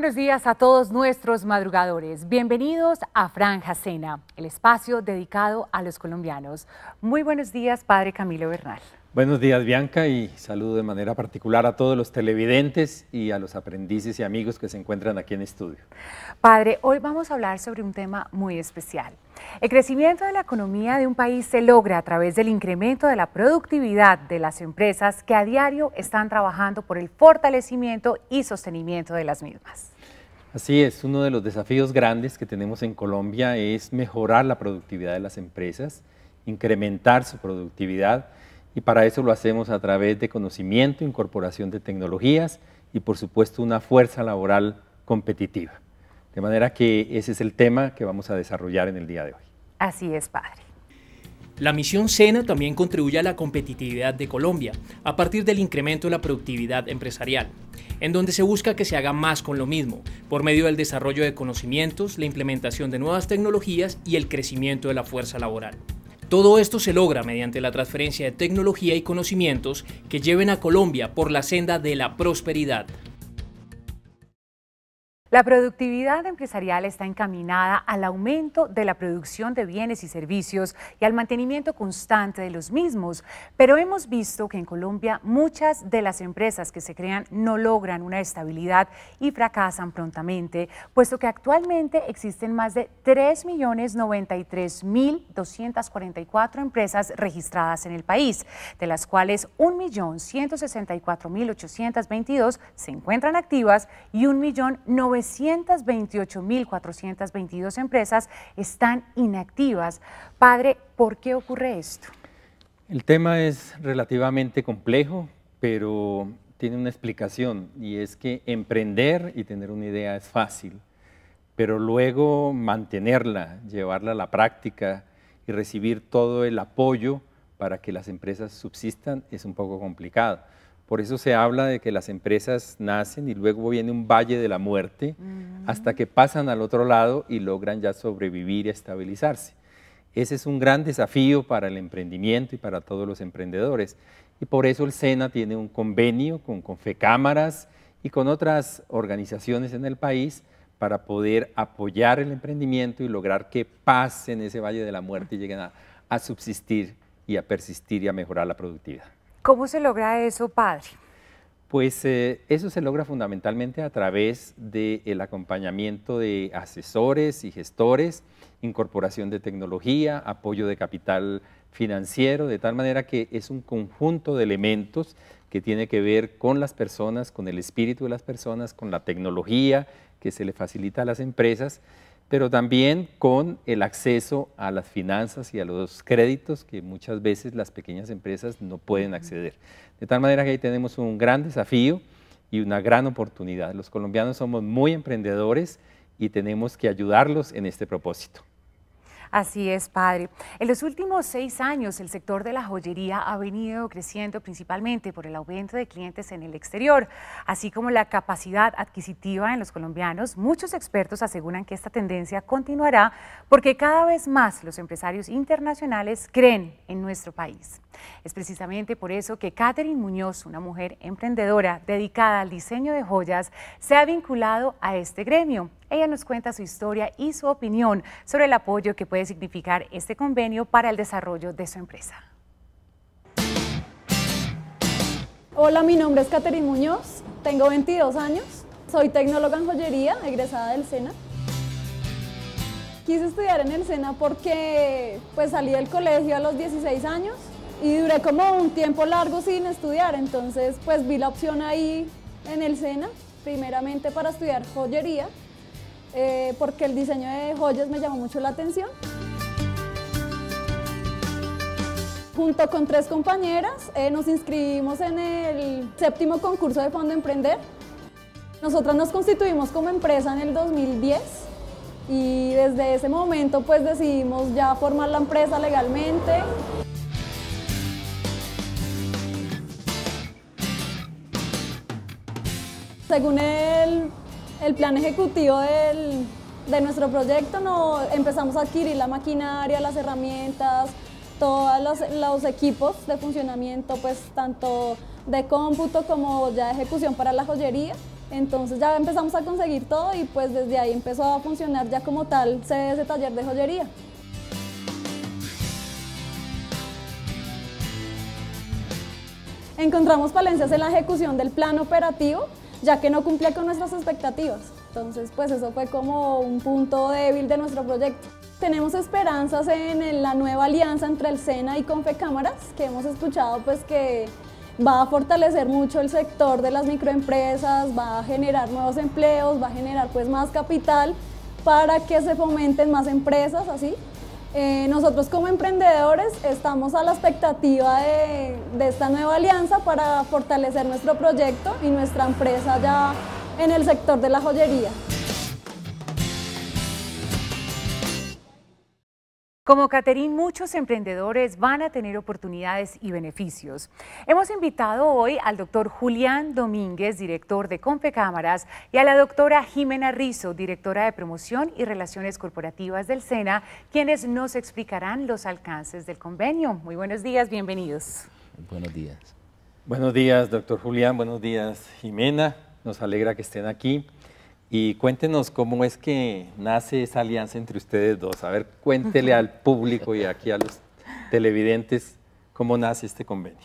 buenos días a todos nuestros madrugadores. Bienvenidos a Franja Cena, el espacio dedicado a los colombianos. Muy buenos días, Padre Camilo Bernal. Buenos días, Bianca, y saludo de manera particular a todos los televidentes y a los aprendices y amigos que se encuentran aquí en estudio. Padre, hoy vamos a hablar sobre un tema muy especial. El crecimiento de la economía de un país se logra a través del incremento de la productividad de las empresas que a diario están trabajando por el fortalecimiento y sostenimiento de las mismas. Así es, uno de los desafíos grandes que tenemos en Colombia es mejorar la productividad de las empresas, incrementar su productividad y para eso lo hacemos a través de conocimiento, incorporación de tecnologías y por supuesto una fuerza laboral competitiva. De manera que ese es el tema que vamos a desarrollar en el día de hoy. Así es, padre. La misión SENA también contribuye a la competitividad de Colombia a partir del incremento de la productividad empresarial, en donde se busca que se haga más con lo mismo, por medio del desarrollo de conocimientos, la implementación de nuevas tecnologías y el crecimiento de la fuerza laboral. Todo esto se logra mediante la transferencia de tecnología y conocimientos que lleven a Colombia por la senda de la prosperidad. La productividad empresarial está encaminada al aumento de la producción de bienes y servicios y al mantenimiento constante de los mismos, pero hemos visto que en Colombia muchas de las empresas que se crean no logran una estabilidad y fracasan prontamente, puesto que actualmente existen más de 3.093.244 empresas registradas en el país, de las cuales 1.164.822 se encuentran activas y 1,900,000. 328.422 empresas están inactivas. Padre, ¿por qué ocurre esto? El tema es relativamente complejo, pero tiene una explicación y es que emprender y tener una idea es fácil, pero luego mantenerla, llevarla a la práctica y recibir todo el apoyo para que las empresas subsistan es un poco complicado. Por eso se habla de que las empresas nacen y luego viene un valle de la muerte hasta que pasan al otro lado y logran ya sobrevivir y estabilizarse. Ese es un gran desafío para el emprendimiento y para todos los emprendedores. Y por eso el SENA tiene un convenio con Confecámaras y con otras organizaciones en el país para poder apoyar el emprendimiento y lograr que pasen ese valle de la muerte y lleguen a subsistir y a persistir y a mejorar la productividad. ¿Cómo se logra eso, padre? Pues eh, eso se logra fundamentalmente a través del acompañamiento de asesores y gestores, incorporación de tecnología, apoyo de capital financiero, de tal manera que es un conjunto de elementos que tiene que ver con las personas, con el espíritu de las personas, con la tecnología que se le facilita a las empresas pero también con el acceso a las finanzas y a los créditos que muchas veces las pequeñas empresas no pueden acceder. De tal manera que ahí tenemos un gran desafío y una gran oportunidad. Los colombianos somos muy emprendedores y tenemos que ayudarlos en este propósito. Así es, padre. En los últimos seis años, el sector de la joyería ha venido creciendo principalmente por el aumento de clientes en el exterior, así como la capacidad adquisitiva en los colombianos. Muchos expertos aseguran que esta tendencia continuará porque cada vez más los empresarios internacionales creen en nuestro país. Es precisamente por eso que Catherine Muñoz, una mujer emprendedora dedicada al diseño de joyas, se ha vinculado a este gremio ella nos cuenta su historia y su opinión sobre el apoyo que puede significar este convenio para el desarrollo de su empresa. Hola, mi nombre es Caterin Muñoz, tengo 22 años, soy tecnóloga en joyería, egresada del SENA. Quise estudiar en el SENA porque pues, salí del colegio a los 16 años y duré como un tiempo largo sin estudiar, entonces pues vi la opción ahí en el SENA, primeramente para estudiar joyería eh, porque el diseño de joyas me llamó mucho la atención. Junto con tres compañeras eh, nos inscribimos en el séptimo concurso de Fondo Emprender. Nosotras nos constituimos como empresa en el 2010 y desde ese momento pues decidimos ya formar la empresa legalmente. Según el el plan ejecutivo de nuestro proyecto, no, empezamos a adquirir la maquinaria, las herramientas, todos los, equipos de funcionamiento, pues tanto de cómputo como ya de ejecución para la joyería. Entonces ya empezamos a conseguir todo y pues desde ahí empezó a funcionar ya como tal ese taller de joyería. Encontramos Palencias en la ejecución del plan operativo, ya que no cumplía con nuestras expectativas. Entonces, pues eso fue como un punto débil de nuestro proyecto. Tenemos esperanzas en la nueva alianza entre el SENA y Confecámaras, que hemos escuchado pues que va a fortalecer mucho el sector de las microempresas, va a generar nuevos empleos, va a generar pues más capital para que se fomenten más empresas así eh, nosotros como emprendedores estamos a la expectativa de, de, esta nueva alianza para fortalecer nuestro proyecto y nuestra empresa ya en el sector de la joyería. Como Caterín, muchos emprendedores van a tener oportunidades y beneficios. Hemos invitado hoy al doctor Julián Domínguez, director de Cámaras, y a la doctora Jimena Rizo, directora de Promoción y Relaciones Corporativas del SENA, quienes nos explicarán los alcances del convenio. Muy buenos días, bienvenidos. Buenos días. Buenos días, doctor Julián, buenos días, Jimena. Nos alegra que estén aquí. Y cuéntenos cómo es que nace esa alianza entre ustedes dos. A ver, cuéntele al público y aquí a los televidentes cómo nace este convenio.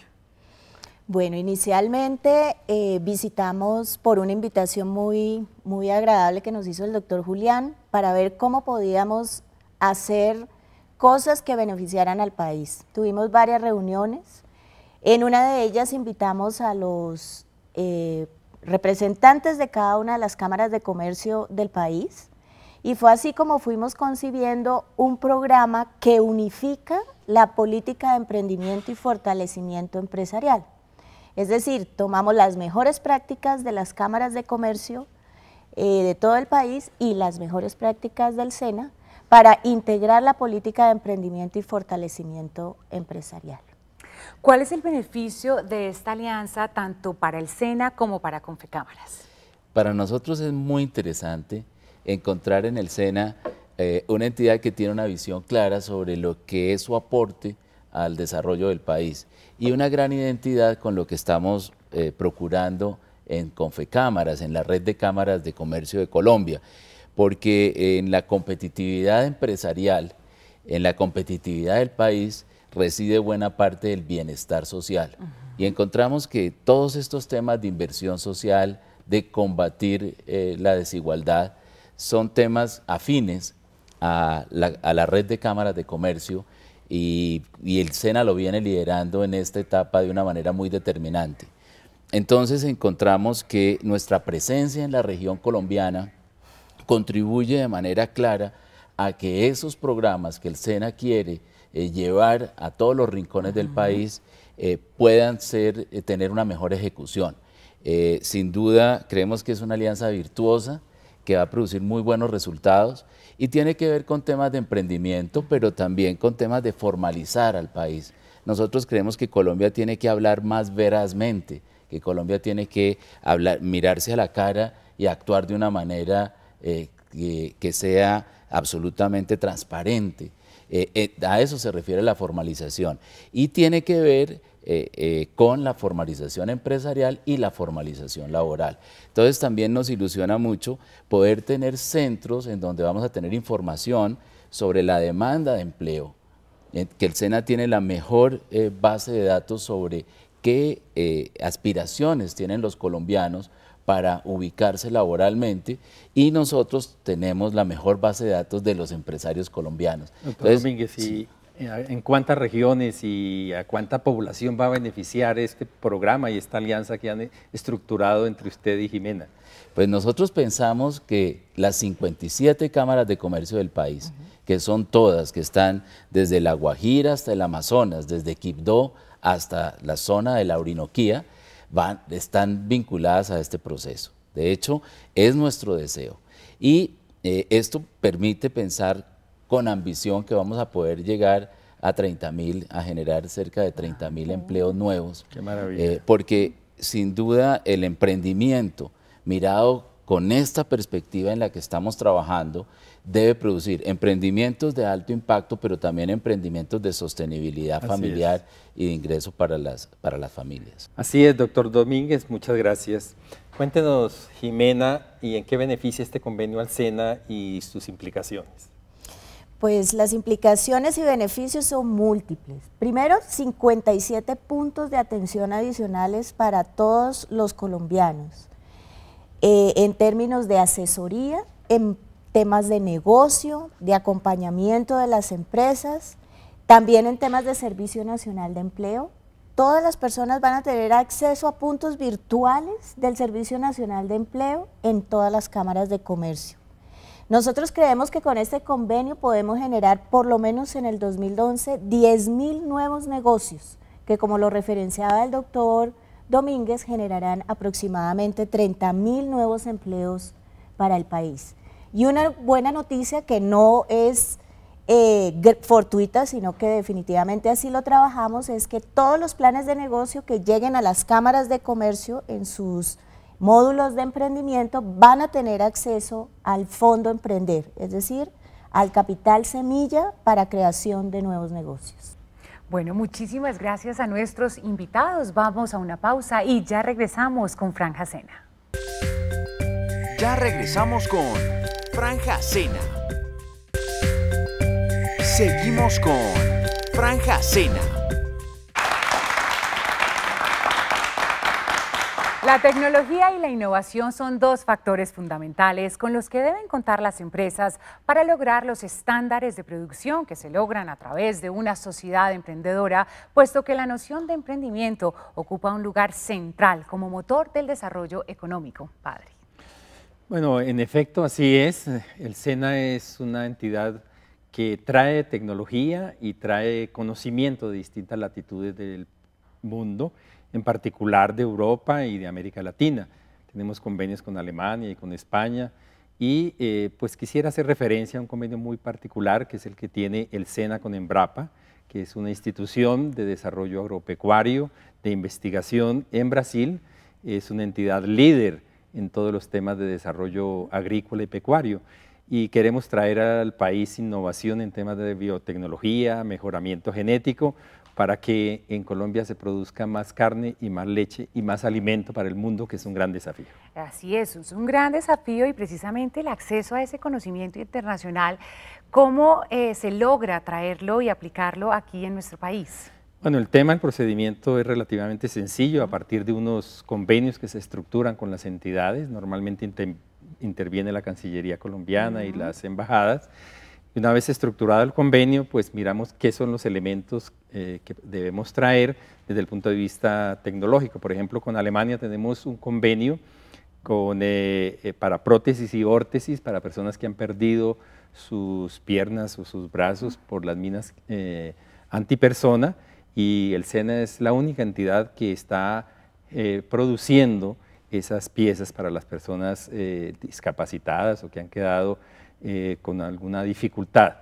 Bueno, inicialmente eh, visitamos por una invitación muy, muy agradable que nos hizo el doctor Julián para ver cómo podíamos hacer cosas que beneficiaran al país. Tuvimos varias reuniones. En una de ellas invitamos a los eh, representantes de cada una de las cámaras de comercio del país y fue así como fuimos concibiendo un programa que unifica la política de emprendimiento y fortalecimiento empresarial. Es decir, tomamos las mejores prácticas de las cámaras de comercio eh, de todo el país y las mejores prácticas del SENA para integrar la política de emprendimiento y fortalecimiento empresarial. ¿Cuál es el beneficio de esta alianza tanto para el SENA como para Confecámaras? Para nosotros es muy interesante encontrar en el SENA eh, una entidad que tiene una visión clara sobre lo que es su aporte al desarrollo del país y una gran identidad con lo que estamos eh, procurando en Confecámaras, en la red de cámaras de comercio de Colombia, porque en la competitividad empresarial, en la competitividad del país, reside buena parte del bienestar social. Y encontramos que todos estos temas de inversión social, de combatir eh, la desigualdad, son temas afines a la, red de cámaras de comercio y, y el SENA lo viene liderando en esta etapa de una manera muy determinante. Entonces encontramos que nuestra presencia en la región colombiana contribuye de manera clara a que esos programas que el SENA quiere eh, llevar a todos los rincones del país eh, puedan ser, eh, tener una mejor ejecución. sin duda, creemos que es una alianza virtuosa que va a producir muy buenos resultados y tiene que ver con temas de emprendimiento, pero también con temas de formalizar al país. Nosotros creemos que Colombia tiene que hablar más verazmente, que Colombia tiene que mirarse a la cara y actuar de una manera que sea absolutamente transparente. Eh, eh, a eso se refiere la formalización y tiene que ver eh, con la formalización empresarial y la formalización laboral. Entonces también nos ilusiona mucho poder tener centros en donde vamos a tener información sobre la demanda de empleo, que el SENA tiene la mejor base de datos sobre qué aspiraciones tienen los colombianos para ubicarse laboralmente y nosotros tenemos la mejor base de datos de los empresarios colombianos. Entonces, Domínguez, eh, ¿en cuántas regiones y a cuánta población va a beneficiar este programa y esta alianza que han eh, estructurado entre usted y Jimena? Pues nosotros pensamos que las 57 cámaras de comercio del país, que son todas, que están desde La Guajira hasta el Amazonas, desde Quibdó hasta la zona de la Orinoquía, están vinculadas a este proceso. De hecho, es nuestro deseo. Y eh, esto permite pensar con ambición que vamos a poder llegar a 30 mil, a generar cerca de 30 mil ah, empleos nuevos. Qué maravilla. Eh, porque sin duda el emprendimiento mirado con esta perspectiva en la que estamos trabajando, debe producir emprendimientos de alto impacto, pero también emprendimientos de sostenibilidad familiar y de ingreso para las, para las familias. Así es, doctor Domínguez, muchas gracias. Cuéntenos, Jimena, ¿y en qué beneficia este convenio al SENA y sus implicaciones? Pues las implicaciones y beneficios son múltiples. Primero, 57 puntos de atención adicionales para todos los colombianos. Eh, en términos de asesoría, en temas de negocio, de acompañamiento de las empresas, también en temas de Servicio Nacional de Empleo. Todas las personas van a tener acceso a puntos virtuales del Servicio Nacional de Empleo en todas las cámaras de comercio. Nosotros creemos que con este convenio podemos generar por lo menos en el 2011 10 mil nuevos negocios, que como lo referenciaba el doctor Domínguez generarán aproximadamente 30 mil nuevos empleos para el país. Y una buena noticia que no es eh, fortuita, sino que definitivamente así lo trabajamos, es que todos los planes de negocio que lleguen a las cámaras de comercio en sus módulos de emprendimiento van a tener acceso al fondo emprender, es decir, al capital semilla para creación de nuevos negocios. Bueno, muchísimas gracias a nuestros invitados. Vamos a una pausa y ya regresamos con Franja Cena. Ya regresamos con Franja Cena. Seguimos con Franja Cena. La tecnología y la innovación son dos factores fundamentales con los que deben contar las empresas para lograr los estándares de producción que se logran a través de una sociedad emprendedora, puesto que la noción de emprendimiento ocupa un lugar central como motor del desarrollo económico. Padre. Bueno, en efecto, así es. El SENA es una entidad que trae tecnología y trae conocimiento de distintas latitudes del mundo en particular de Europa y de América Latina. Tenemos convenios con Alemania y con España. Y eh, pues quisiera hacer referencia a un convenio muy particular, que es el que tiene el SENA con Embrapa, que es una institución de desarrollo agropecuario, de investigación en Brasil. Es una entidad líder en todos los temas de desarrollo agrícola y pecuario. Y queremos traer al país innovación en temas de biotecnología, mejoramiento genético, para que en Colombia se produzca más carne y más leche y más alimento para el mundo, que es un gran desafío. Así es, es un gran desafío y precisamente el acceso a ese conocimiento internacional, ¿cómo eh, se logra traerlo y aplicarlo aquí en nuestro país? Bueno, el tema, el procedimiento es relativamente sencillo a partir de unos convenios que se estructuran con las entidades, normalmente interviene la Cancillería colombiana y las embajadas una vez estructurado el convenio, pues miramos qué son los elementos eh, que debemos traer desde el punto de vista tecnológico. Por ejemplo, con Alemania tenemos un convenio eh, eh, para prótesis y órtesis para personas que han perdido sus piernas o sus brazos por las minas antipersona y el SENA es la única entidad que está produciendo esas piezas para las personas discapacitadas o que han quedado eh, con alguna dificultad.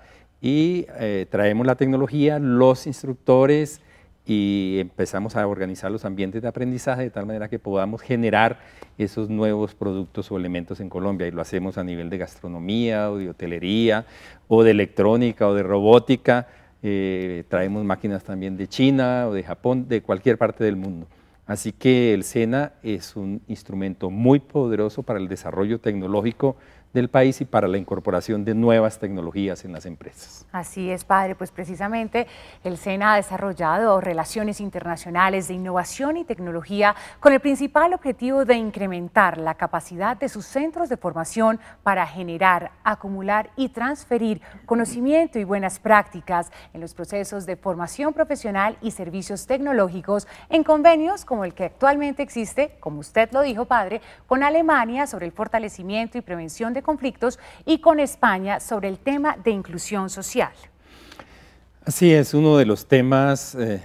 Y eh, traemos la tecnología, los instructores y empezamos a organizar los ambientes de aprendizaje de tal manera que podamos generar esos nuevos productos o elementos en Colombia y lo hacemos a nivel de gastronomía o de hotelería o de electrónica o de robótica. Eh, traemos máquinas también de China o de Japón, de cualquier parte del mundo. Así que el SENA es un instrumento muy poderoso para el desarrollo tecnológico del país y para la incorporación de nuevas tecnologías en las empresas. Así es, padre. Pues precisamente el SENA ha desarrollado relaciones internacionales de innovación y tecnología con el principal objetivo de incrementar la capacidad de sus centros de formación para generar, acumular y transferir conocimiento y buenas prácticas en los procesos de formación profesional y servicios tecnológicos en convenios como el que actualmente existe, como usted lo dijo, padre, con Alemania sobre el fortalecimiento y prevención de conflictos y con España sobre el tema de inclusión social. Así es, uno de los temas eh,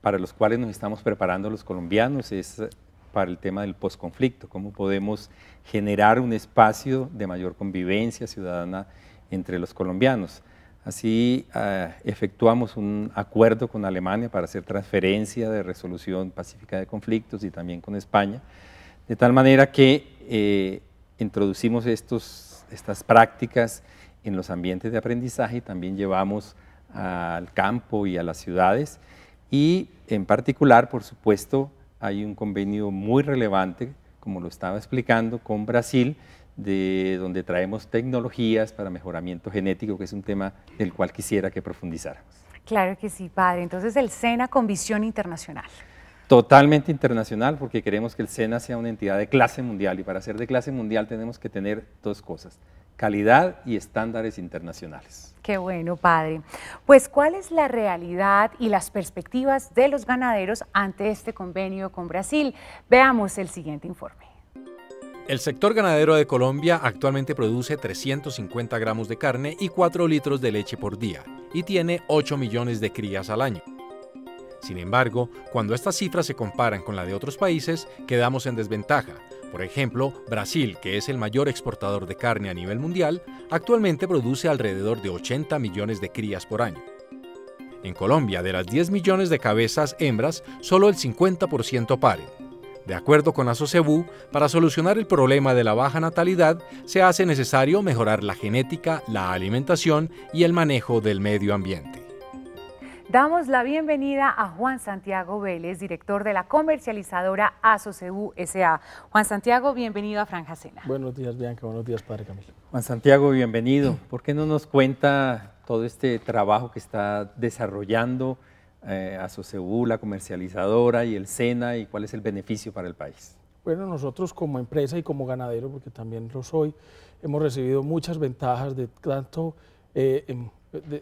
para los cuales nos estamos preparando los colombianos es eh, para el tema del posconflicto, cómo podemos generar un espacio de mayor convivencia ciudadana entre los colombianos. Así eh, efectuamos un acuerdo con Alemania para hacer transferencia de resolución pacífica de conflictos y también con España, de tal manera que eh, introducimos estos, estas prácticas en los ambientes de aprendizaje y también llevamos al campo y a las ciudades. Y en particular, por supuesto, hay un convenio muy relevante, como lo estaba explicando, con Brasil, de donde traemos tecnologías para mejoramiento genético, que es un tema del cual quisiera que profundizáramos. Claro que sí, padre. Entonces, el SENA con visión internacional totalmente internacional porque queremos que el SENA sea una entidad de clase mundial y para ser de clase mundial tenemos que tener dos cosas, calidad y estándares internacionales. Qué bueno, padre. Pues, ¿cuál es la realidad y las perspectivas de los ganaderos ante este convenio con Brasil? Veamos el siguiente informe. El sector ganadero de Colombia actualmente produce 350 gramos de carne y 4 litros de leche por día y tiene 8 millones de crías al año. Sin embargo, cuando estas cifras se comparan con la de otros países, quedamos en desventaja. Por ejemplo, Brasil, que es el mayor exportador de carne a nivel mundial, actualmente produce alrededor de 80 millones de crías por año. En Colombia, de las 10 millones de cabezas hembras, solo el 50% paren. De acuerdo con ASOCEBU, para solucionar el problema de la baja natalidad, se hace necesario mejorar la genética, la alimentación y el manejo del medio ambiente. Damos la bienvenida a Juan Santiago Vélez, director de la comercializadora ASOCU SA. Juan Santiago, bienvenido a Franja Sena. Buenos días, Bianca. Buenos días, Padre Camilo. Juan Santiago, bienvenido. ¿Por qué no nos cuenta todo este trabajo que está desarrollando eh, la comercializadora y el SENA y cuál es el beneficio para el país? Bueno, nosotros como empresa y como ganadero, porque también lo soy, hemos recibido muchas ventajas de tanto eh,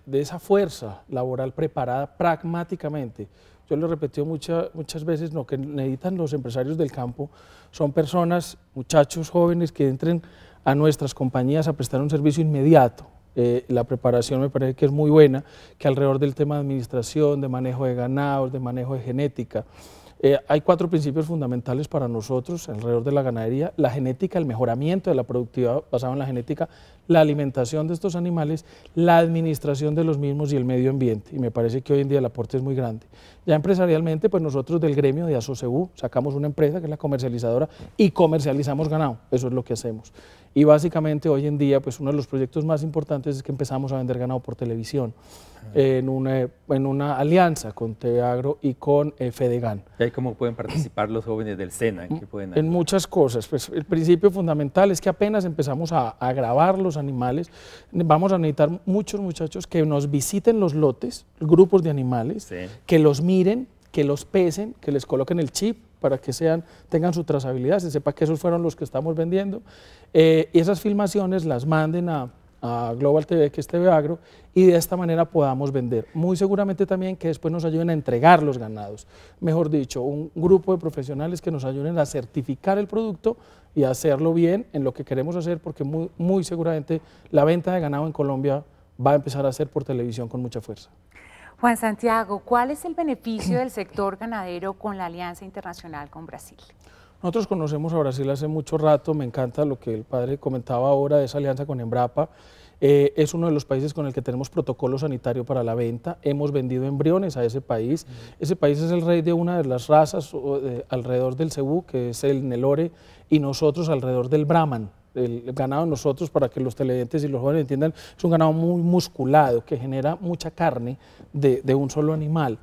de, esa fuerza laboral preparada pragmáticamente. Yo lo he repetido muchas veces, lo que necesitan los empresarios del campo son personas, muchachos jóvenes que entren a nuestras compañías a prestar un servicio inmediato. Eh, la preparación me parece que es muy buena, que alrededor del tema de administración, de manejo de ganados, de manejo de genética, eh, hay cuatro principios fundamentales para nosotros alrededor de la ganadería. La genética, el mejoramiento de la productividad basado en la genética, la alimentación de estos animales, la administración de los mismos y el medio ambiente. Y me parece que hoy en día el aporte es muy grande. Ya empresarialmente, pues nosotros del gremio de ASOCEU sacamos una empresa que es la comercializadora y comercializamos ganado. Eso es lo que hacemos. Y básicamente hoy en día, pues uno de los proyectos más importantes es que empezamos a vender ganado por televisión ah. en una, eh, en una alianza con Teagro y con eh, Fedegan. ¿Y ahí cómo pueden participar los jóvenes del SENA? En, pueden en muchas cosas. Pues el principio fundamental es que apenas empezamos a, a grabarlos animales, vamos a necesitar muchos muchachos que nos visiten los lotes, grupos de animales, que los miren, que los pesen, que les coloquen el chip para que sean, tengan su trazabilidad, se sepa que esos fueron los que estamos vendiendo. Eh, y esas filmaciones las manden a a Global TV, que es TV Agro, y de esta manera podamos vender. Muy seguramente también que después nos ayuden a entregar los ganados. Mejor dicho, un grupo de profesionales que nos ayuden a certificar el producto y a hacerlo bien en lo que queremos hacer, porque muy, muy seguramente la venta de ganado en Colombia va a empezar a ser por televisión con mucha fuerza. Juan Santiago, ¿cuál es el beneficio del sector ganadero con la alianza internacional con Brasil? Nosotros conocemos a Brasil hace mucho rato, me encanta lo que el padre comentaba ahora de esa alianza con Embrapa. Eh, es uno de los países con el que tenemos protocolo sanitario para la venta. Hemos vendido embriones a ese país. Ese país es el rey de una de las razas alrededor del Cebú, que es el Nelore, y nosotros alrededor del Brahman el ganado nosotros, para que los televidentes y los jóvenes entiendan, es un ganado muy musculado que genera mucha carne de un solo animal.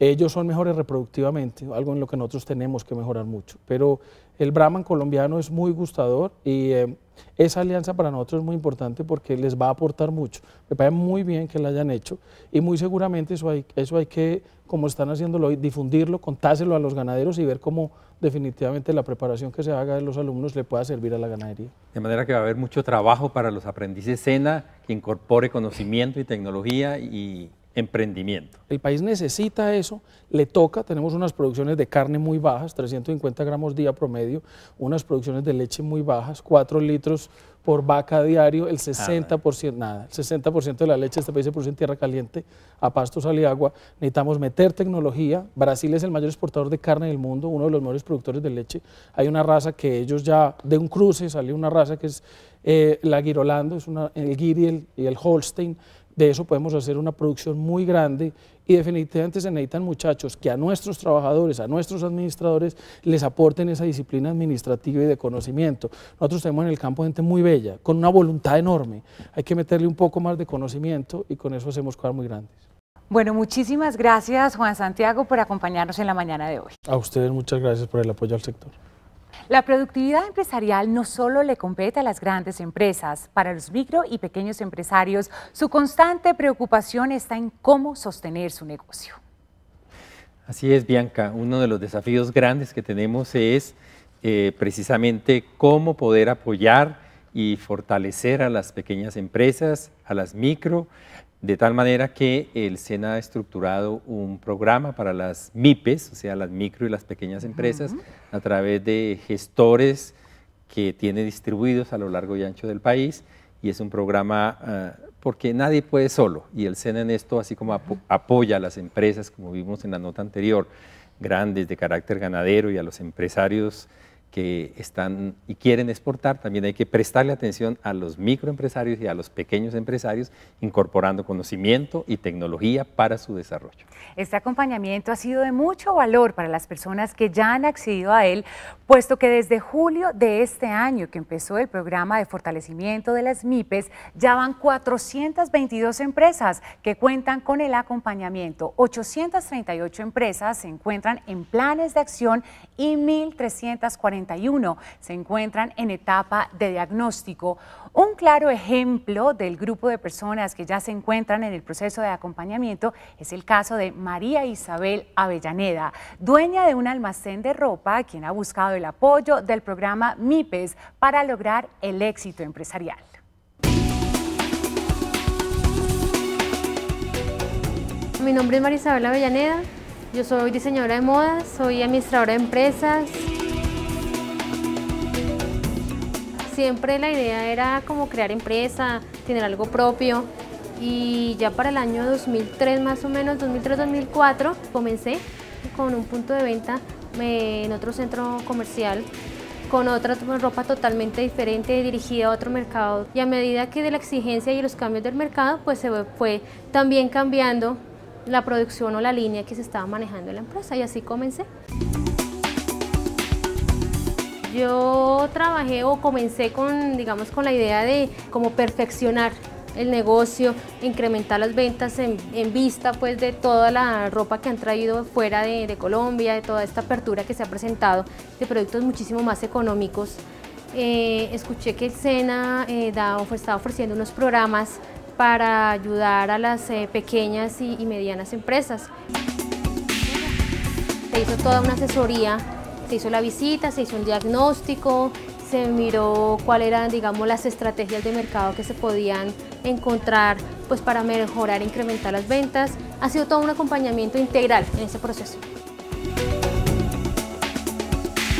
Ellos son mejores reproductivamente, algo en lo que nosotros tenemos que mejorar mucho. Pero el Brahman colombiano es muy gustador y eh, esa alianza para nosotros es muy importante porque les va a aportar mucho. Me parece muy bien que la hayan hecho y muy seguramente eso hay, eso hay que, como están haciéndolo hoy, difundirlo, contárselo a los ganaderos y ver cómo definitivamente la preparación que se haga de los alumnos le pueda servir a la ganadería. De manera que va a haber mucho trabajo para los aprendices SENA que incorpore conocimiento y tecnología y emprendimiento. El país necesita eso, le toca, tenemos unas producciones de carne muy bajas, 350 gramos día promedio, unas producciones de leche muy bajas, 4 litros por vaca diario, el 60%, nada, el de la leche de este país se produce en tierra caliente, a pasto, sal agua. Necesitamos meter tecnología. Brasil es el mayor exportador de carne del mundo, uno de los mejores productores de leche. Hay una raza que ellos ya, de un cruce salió una raza que es eh, la Girolando, es el guiriel y el Holstein, de eso podemos hacer una producción muy grande y definitivamente se necesitan muchachos que a nuestros trabajadores, a nuestros administradores, les aporten esa disciplina administrativa y de conocimiento. Nosotros tenemos en el campo gente muy bella, con una voluntad enorme. Hay que meterle un poco más de conocimiento y con eso hacemos cosas muy grandes. Bueno, muchísimas gracias Juan Santiago por acompañarnos en la mañana de hoy. A ustedes muchas gracias por el apoyo al sector. La productividad empresarial no solo le compete a las grandes empresas, para los micro y pequeños empresarios su constante preocupación está en cómo sostener su negocio. Así es, Bianca, uno de los desafíos grandes que tenemos es eh, precisamente cómo poder apoyar y fortalecer a las pequeñas empresas, a las micro, de tal manera que el SENA ha estructurado un programa para las MIPES, o sea, las micro y las pequeñas empresas, a través de gestores que tiene distribuidos a lo largo y ancho del país. Y es un programa ah, porque nadie puede solo. Y el SENA en esto, así como apoya a las empresas, como vimos en la nota anterior, grandes de carácter ganadero y a los empresarios que están y quieren exportar, también hay que prestarle atención a los microempresarios y a los pequeños empresarios, incorporando conocimiento y tecnología para su desarrollo. Este acompañamiento ha sido de mucho valor para las personas que ya han accedido a él, puesto que desde julio de este año que empezó el programa de fortalecimiento de las MIPES, ya van 422 empresas que cuentan con el acompañamiento. 838 empresas se encuentran en planes de acción y 1.340 se encuentran en etapa de diagnóstico. Un claro ejemplo del grupo de personas que ya se encuentran en el proceso de acompañamiento es el caso de María Isabel Avellaneda, dueña de un almacén de ropa, quien ha buscado el apoyo del programa MIPES para lograr el éxito empresarial. Mi nombre es María Isabel Avellaneda, yo soy diseñadora de modas, soy administradora de empresas, Siempre la idea era como crear empresa, tener algo propio y ya para el año 2003 más o menos, 2003-2004, comencé con un punto de venta en otro centro comercial con otra ropa totalmente diferente dirigida a otro mercado. Y a medida que de la exigencia y los cambios del mercado, pues se fue también cambiando la producción o la línea que se estaba manejando en la empresa y así comencé. Yo trabajé o comencé con, digamos, con la idea de como perfeccionar el negocio, incrementar las ventas en, vista pues de toda la ropa que han traído fuera de, Colombia, de toda esta apertura que se ha presentado de productos muchísimo más económicos. Eh, escuché que el SENA eh, estaba ofreciendo unos programas para ayudar a las eh, pequeñas y, y medianas empresas. Se hizo toda una asesoría se hizo la visita, se hizo un diagnóstico, se miró cuáles eran, digamos, las estrategias de mercado que se podían encontrar pues, para mejorar, e incrementar las ventas. Ha sido todo un acompañamiento integral en ese proceso.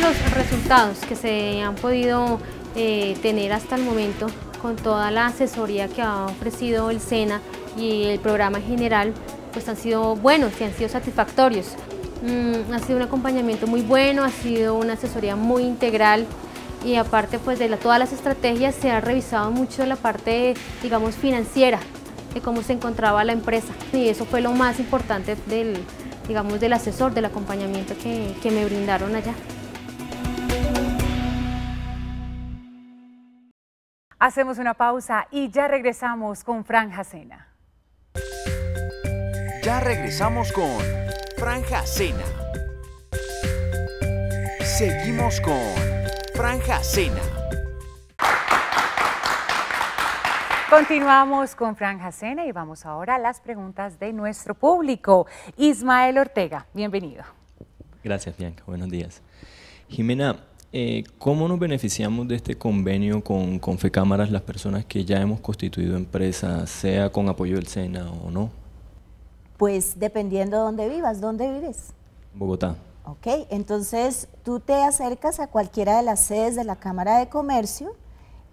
Los resultados que se han podido eh, tener hasta el momento con toda la asesoría que ha ofrecido el SENA y el programa en general, pues han sido buenos y han sido satisfactorios. Mm, ha sido un acompañamiento muy bueno, ha sido una asesoría muy integral y aparte pues de todas las estrategias se ha revisado mucho la parte, digamos, financiera de cómo se encontraba la empresa y eso fue lo más importante del, digamos, del asesor, del acompañamiento que, que me brindaron allá. Hacemos una pausa y ya regresamos con Franja Cena. Ya regresamos con Franja Cena. Seguimos con Franja Cena. Continuamos con Franja Cena y vamos ahora a las preguntas de nuestro público. Ismael Ortega, bienvenido. Gracias, Bianca. Buenos días. Jimena, eh, ¿Cómo nos beneficiamos de este convenio con, Confecámaras las personas que ya hemos constituido empresas, sea con apoyo del SENA o no? Pues dependiendo de dónde vivas, ¿dónde vives? Bogotá. Ok, entonces tú te acercas a cualquiera de las sedes de la Cámara de Comercio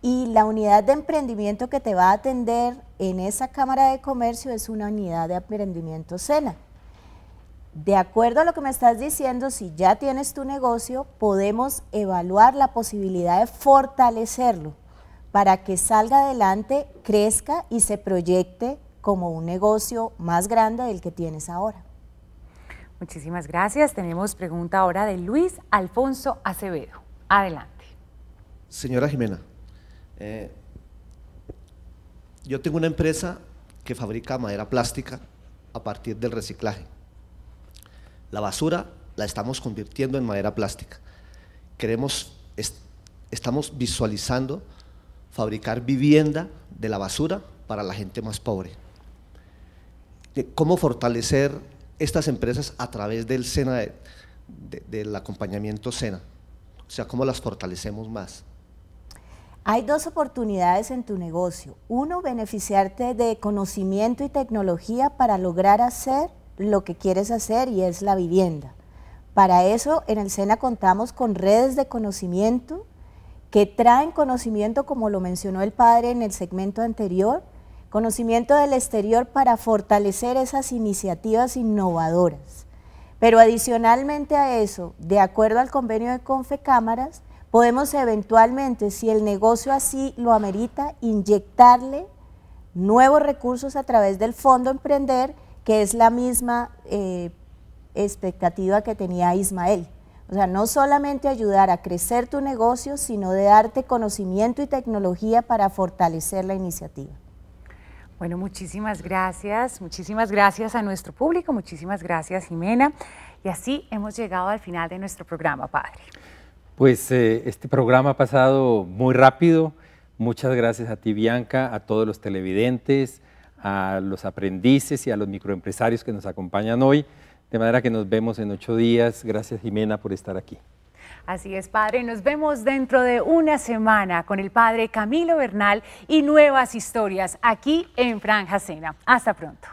y la unidad de emprendimiento que te va a atender en esa Cámara de Comercio es una unidad de emprendimiento SENA. De acuerdo a lo que me estás diciendo, si ya tienes tu negocio, podemos evaluar la posibilidad de fortalecerlo para que salga adelante, crezca y se proyecte como un negocio más grande del que tienes ahora. Muchísimas gracias. Tenemos pregunta ahora de Luis Alfonso Acevedo. Adelante. Señora Jimena, eh, yo tengo una empresa que fabrica madera plástica a partir del reciclaje. La basura la estamos convirtiendo en madera plástica. Queremos, estamos visualizando fabricar vivienda de la basura para la gente más pobre cómo fortalecer estas empresas a través del SENA, del acompañamiento SENA. O sea, cómo las fortalecemos más. Hay dos oportunidades en tu negocio. Uno, beneficiarte de conocimiento y tecnología para lograr hacer lo que quieres hacer y es la vivienda. Para eso en el SENA contamos con redes de conocimiento que traen conocimiento, como lo mencionó el padre en el segmento anterior, conocimiento del exterior para fortalecer esas iniciativas innovadoras. Pero adicionalmente a eso, de acuerdo al convenio de Confecámaras, podemos eventualmente, si el negocio así lo amerita, inyectarle nuevos recursos a través del Fondo Emprender, que es la misma eh, expectativa que tenía Ismael. O sea, no solamente ayudar a crecer tu negocio, sino de darte conocimiento y tecnología para fortalecer la iniciativa. Bueno, muchísimas gracias, muchísimas gracias a nuestro público, muchísimas gracias Jimena. Y así hemos llegado al final de nuestro programa, padre. Pues eh, este programa ha pasado muy rápido. Muchas gracias a ti, Bianca, a todos los televidentes, a los aprendices y a los microempresarios que nos acompañan hoy. De manera que nos vemos en ocho días. Gracias, Jimena, por estar aquí. Así es, Padre. Nos vemos dentro de una semana con el Padre Camilo Bernal y nuevas historias aquí en Franja Cena. Hasta pronto.